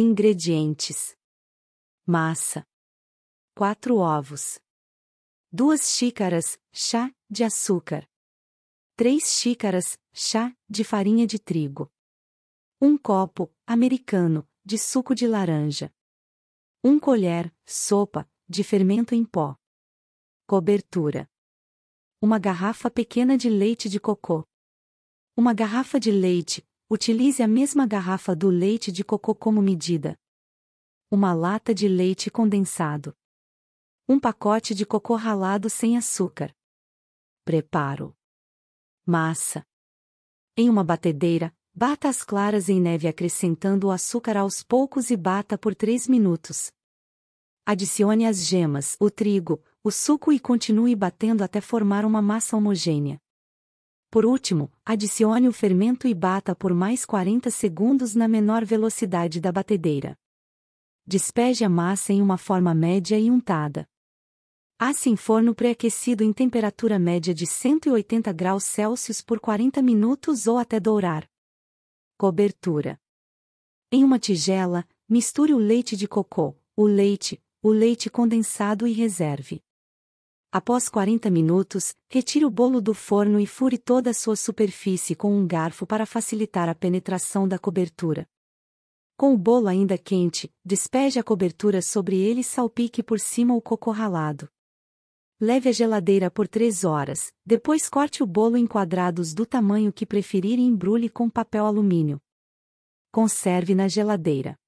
Ingredientes: massa, 4 ovos, 2 xícaras chá de açúcar, 3 xícaras chá de farinha de trigo, 1 copo americano de suco de laranja, 1 colher sopa de fermento em pó. Cobertura: uma garrafa pequena de leite de cocô, uma garrafa de leite Utilize a mesma garrafa do leite de coco como medida. Uma lata de leite condensado. Um pacote de coco ralado sem açúcar. Preparo. Massa. Em uma batedeira, bata as claras em neve acrescentando o açúcar aos poucos e bata por 3 minutos. Adicione as gemas, o trigo, o suco e continue batendo até formar uma massa homogênea. Por último, adicione o fermento e bata por mais 40 segundos na menor velocidade da batedeira. Despeje a massa em uma forma média e untada. Asse em forno pré-aquecido em temperatura média de 180 graus Celsius por 40 minutos ou até dourar. Cobertura. Em uma tigela, misture o leite de cocô, o leite, o leite condensado e reserve. Após 40 minutos, retire o bolo do forno e fure toda a sua superfície com um garfo para facilitar a penetração da cobertura. Com o bolo ainda quente, despeje a cobertura sobre ele e salpique por cima o coco ralado. Leve à geladeira por 3 horas, depois corte o bolo em quadrados do tamanho que preferir e embrulhe com papel alumínio. Conserve na geladeira.